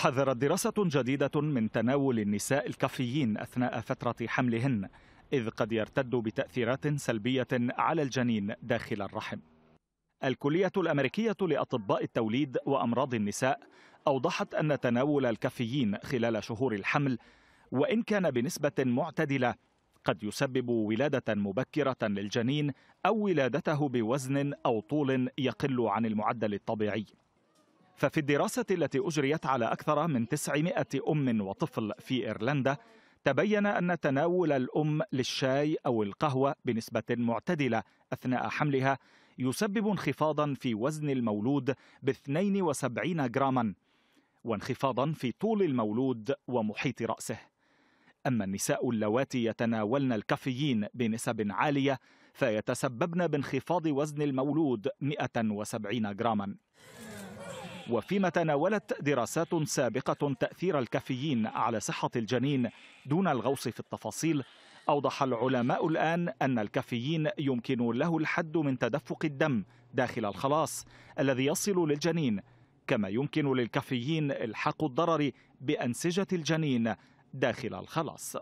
حذرت دراسة جديدة من تناول النساء الكافيين أثناء فترة حملهن إذ قد يرتد بتأثيرات سلبية على الجنين داخل الرحم الكلية الأمريكية لأطباء التوليد وأمراض النساء أوضحت أن تناول الكافيين خلال شهور الحمل وإن كان بنسبة معتدلة قد يسبب ولادة مبكرة للجنين أو ولادته بوزن أو طول يقل عن المعدل الطبيعي ففي الدراسة التي أجريت على أكثر من 900 أم وطفل في إيرلندا تبين أن تناول الأم للشاي أو القهوة بنسبة معتدلة أثناء حملها يسبب انخفاضا في وزن المولود ب 72 جراما وانخفاضا في طول المولود ومحيط رأسه أما النساء اللواتي يتناولن الكافيين بنسب عالية فيتسببن بانخفاض وزن المولود 170 جراما وفيما تناولت دراسات سابقة تأثير الكافيين على صحة الجنين دون الغوص في التفاصيل أوضح العلماء الآن أن الكافيين يمكن له الحد من تدفق الدم داخل الخلاص الذي يصل للجنين كما يمكن للكافيين الحاق الضرر بأنسجة الجنين داخل الخلاص